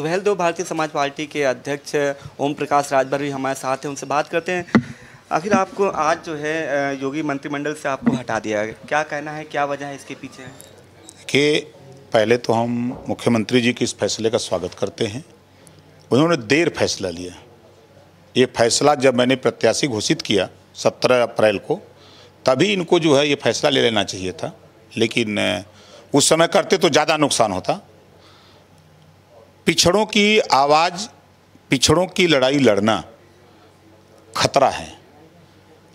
सुहेल दो भारतीय समाज पार्टी के अध्यक्ष ओम प्रकाश राजभर भी हमारे साथ हैं उनसे बात करते हैं आखिर आपको आज जो है योगी मंत्रिमंडल से आपको हटा दिया गया क्या कहना है क्या वजह है इसके पीछे देखिए पहले तो हम मुख्यमंत्री जी के इस फैसले का स्वागत करते हैं उन्होंने देर फैसला लिया ये फैसला जब मैंने प्रत्याशी घोषित किया सत्रह अप्रैल को तभी इनको जो है ये फैसला ले लेना चाहिए था लेकिन उस समय करते तो ज़्यादा नुकसान होता पिछड़ों की आवाज़ पिछड़ों की लड़ाई लड़ना खतरा है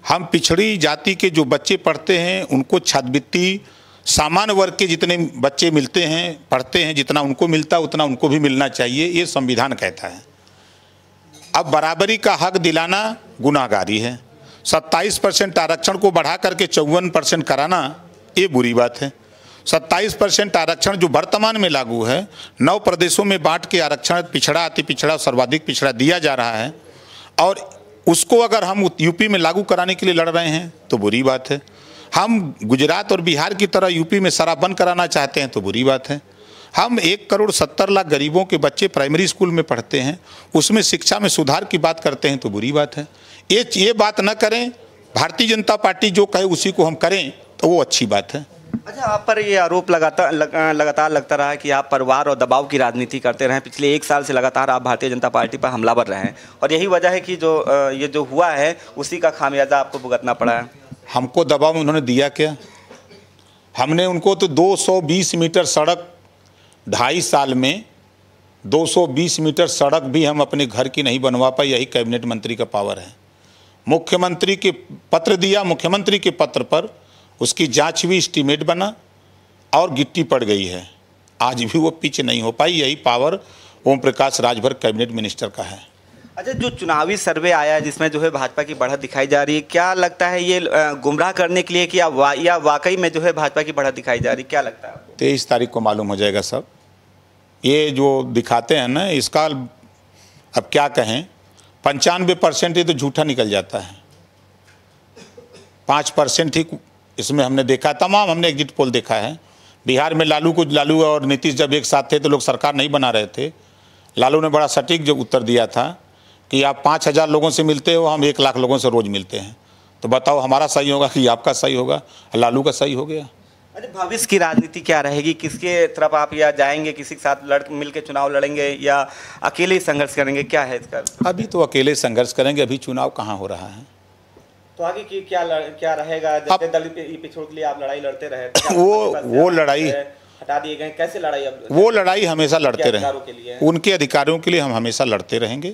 हम पिछड़ी जाति के जो बच्चे पढ़ते हैं उनको छात्रवृत्ति सामान्य वर्ग के जितने बच्चे मिलते हैं पढ़ते हैं जितना उनको मिलता है उतना उनको भी मिलना चाहिए ये संविधान कहता है अब बराबरी का हक दिलाना गुनाहगारी है 27 परसेंट आरक्षण को बढ़ा करके चौवन परसेंट कराना ये बुरी बात है सत्ताईस परसेंट आरक्षण जो वर्तमान में लागू है नौ प्रदेशों में बांट के आरक्षण पिछड़ा अति पिछड़ा सर्वाधिक पिछड़ा दिया जा रहा है और उसको अगर हम यूपी में लागू कराने के लिए लड़ रहे हैं तो बुरी बात है हम गुजरात और बिहार की तरह यूपी में शराबन कराना चाहते हैं तो बुरी बात है हम एक करोड़ सत्तर लाख गरीबों के बच्चे प्राइमरी स्कूल में पढ़ते हैं उसमें शिक्षा में सुधार की बात करते हैं तो बुरी बात है ये ये बात न करें भारतीय जनता पार्टी जो कहे उसी को हम करें तो वो अच्छी बात है अच्छा आप पर ये आरोप लगातार लग, लगातार लगता रहा कि आप परिवार और दबाव की राजनीति करते रहे पिछले एक साल से लगातार आप भारतीय जनता पार्टी पर हमलावर रहे हैं और यही वजह है कि जो ये जो हुआ है उसी का खामियाजा आपको भुगतना पड़ा है हमको दबाव उन्होंने दिया क्या हमने उनको तो 220 मीटर सड़क ढाई साल में 220 मीटर सड़क भी हम अपने घर की नहीं बनवा पाए यही कैबिनेट मंत्री का पावर है मुख्यमंत्री के पत्र दिया मुख्यमंत्री के पत्र पर उसकी जांच भी इस्टीमेट बना और गिट्टी पड़ गई है आज भी वो पीछे नहीं हो पाई यही power Om Prakash Rajbhar cabinet minister का है अच्छा जो चुनावी सर्वे आया जिसमें जो है भाजपा की बढ़त दिखाई जा रही है क्या लगता है ये गुमराह करने के लिए कि या, वा, या वाकई में जो है भाजपा की बढ़त दिखाई जा रही है क्या लगता है तेईस तारीख को मालूम हो जाएगा सब ये जो दिखाते हैं ना इसका अब क्या कहें पंचानवे परसेंट ही तो झूठा निकल जाता है पाँच परसेंट ही इसमें हमने देखा तमाम हमने एग्जिट पोल देखा है बिहार में लालू को लालू और नीतीश जब एक साथ थे तो लोग सरकार नहीं बना रहे थे लालू ने बड़ा सटीक जो उत्तर दिया था कि आप पाँच हज़ार लोगों से मिलते हो हम एक लाख लोगों से रोज़ मिलते हैं तो बताओ हमारा सही होगा कि आपका सही होगा लालू का सही हो गया अरे भविष्य की राजनीति क्या रहेगी किसके तरफ आप या जाएंगे किसी के साथ लड़ मिलकर चुनाव लड़ेंगे या अकेले संघर्ष करेंगे क्या है इसका अभी तो अकेले संघर्ष करेंगे अभी चुनाव कहाँ हो रहा है तो आगे की क्या क्या रहेगा जैसे दलित पिछड़ों के लिए आप लड़ाई लड़ते रहे वो वो लड़ाई हटा दिए गए कैसे लड़ाई अब वो लड़ाई हमेशा लड़ते रहे उनके अधिकारों के लिए हम हमेशा लड़ते रहेंगे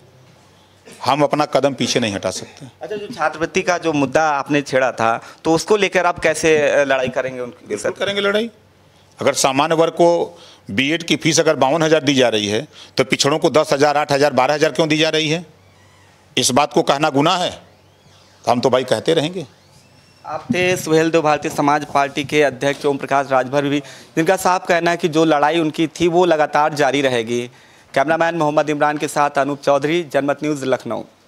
हम अपना कदम पीछे नहीं हटा सकते अच्छा जो छात्रवृत्ति का जो मुद्दा आपने छेड़ा था तो उसको लेकर आप कैसे लड़ाई करेंगे उनके साथ करेंगे लड़ाई अगर सामान्य वर्ग को बीएड की फीस अगर बावन हज़ार दी जा रही है तो पिछड़ों को दस हज़ार आठ हज़ार बारह हज़ार क्यों दी जा रही है इस बात को कहना गुना है हम तो भाई कहते रहेंगे आप थे सुहेल दो भारतीय समाज पार्टी के अध्यक्ष ओम प्रकाश राजभर भी जिनका साफ कहना है कि जो लड़ाई उनकी थी वो लगातार जारी रहेगी कैमरामैन मोहम्मद इमरान के साथ अनूप चौधरी जनमत न्यूज़ लखनऊ